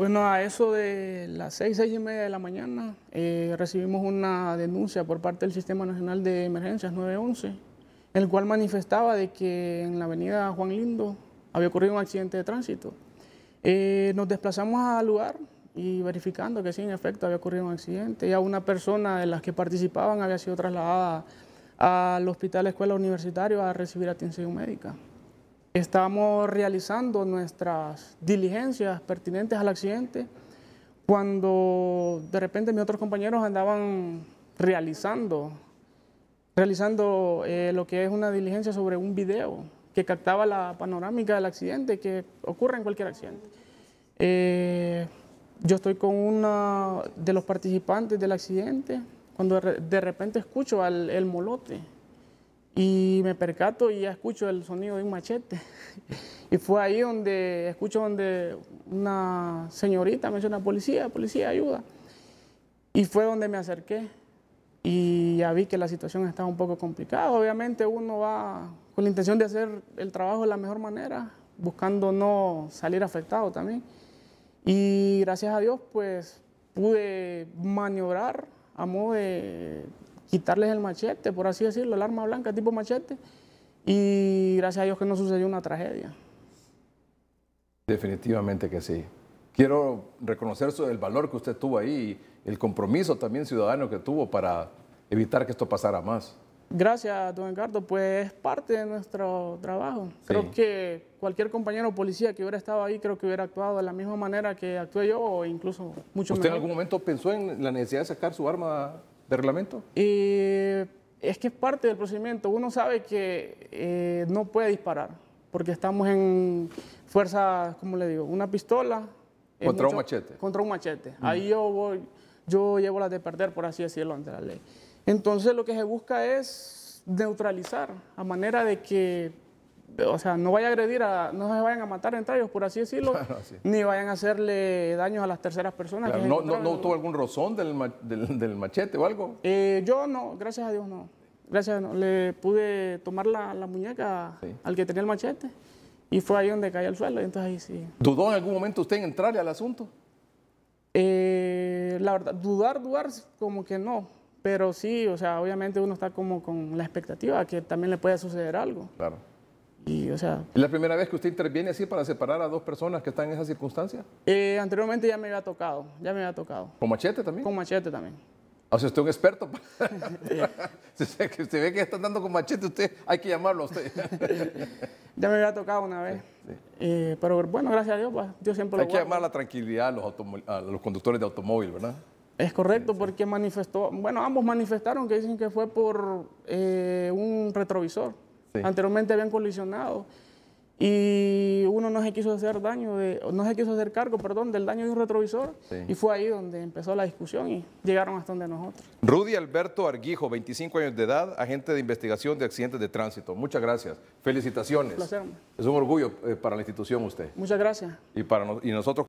Bueno, a eso de las seis 6 y media de la mañana eh, recibimos una denuncia por parte del Sistema Nacional de Emergencias 911, en el cual manifestaba de que en la avenida Juan Lindo había ocurrido un accidente de tránsito. Eh, nos desplazamos al lugar y verificando que sí, en efecto, había ocurrido un accidente. Ya una persona de las que participaban había sido trasladada al Hospital Escuela Universitario a recibir atención médica. Estábamos realizando nuestras diligencias pertinentes al accidente cuando de repente mis otros compañeros andaban realizando, realizando eh, lo que es una diligencia sobre un video que captaba la panorámica del accidente que ocurre en cualquier accidente. Eh, yo estoy con uno de los participantes del accidente cuando de repente escucho al el molote y me percato y ya escucho el sonido de un machete. Y fue ahí donde escucho donde una señorita me una policía, policía, ayuda. Y fue donde me acerqué y ya vi que la situación estaba un poco complicada. Obviamente uno va con la intención de hacer el trabajo de la mejor manera, buscando no salir afectado también. Y gracias a Dios, pues pude maniobrar a modo de quitarles el machete, por así decirlo, el arma blanca tipo machete. Y gracias a Dios que no sucedió una tragedia. Definitivamente que sí. Quiero reconocer el valor que usted tuvo ahí y el compromiso también ciudadano que tuvo para evitar que esto pasara más. Gracias, don Encarto. Pues es parte de nuestro trabajo. Creo que cualquier compañero policía que hubiera estado ahí, creo que hubiera actuado de la misma manera que actué yo o incluso mucho mejor. ¿Usted en algún momento pensó en la necesidad de sacar su arma de reglamento? Eh, es que es parte del procedimiento. Uno sabe que eh, no puede disparar, porque estamos en fuerza, ¿cómo le digo? Una pistola. Contra un machete. Contra un machete. Mm. Ahí yo, voy, yo llevo las de perder, por así decirlo, ante la ley. Entonces lo que se busca es neutralizar, a manera de que o sea, no vaya a agredir, a, no se vayan a matar entre ellos, por así decirlo, ni vayan a hacerle daños a las terceras personas. no, no, tuvo algún rozón del, del, machete o algo? Eh, yo no, gracias a Dios no. Gracias a no. Le pude tomar la, muñeca al que tenía el machete y fue ahí donde cayó al suelo. Entonces ahí sí. ¿Dudó en algún momento usted en entrarle al asunto? Eh, la verdad, dudar, dudar, como que no. Pero sí, o sea, obviamente uno está como con la expectativa que también le puede suceder algo. Claro. Y, ¿Es la primera vez que usted interviene así para separar a dos personas que están en esa circunstancia? Eh, anteriormente ya me había tocado, ya me había tocado. ¿Con machete también? Con machete también. Ah, o sea, usted es un experto. si ve que está andando con machete, usted hay que llamarlo a usted. ya me había tocado una vez. Eh, pero bueno, gracias a Dios, Dios pues, siempre lo Hay que llamar la tranquilidad a los, conductores de automóvil, ¿verdad? Es correcto, porque manifestó, bueno, ambos manifestaron que dicen que fue por eh, un retrovisor. Anteriormente habían colisionado y uno no se quiso hacer daño, no se quiso hacer cargo, perdón, del daño de un retrovisor y fue ahí donde empezó la discusión y llegaron hasta donde nosotros. Rudy Alberto Arguijo, 25 años de edad, agente de investigación de accidentes de tránsito. Muchas gracias, felicitaciones. Es un orgullo eh, para la institución usted. Muchas gracias. Y para nosotros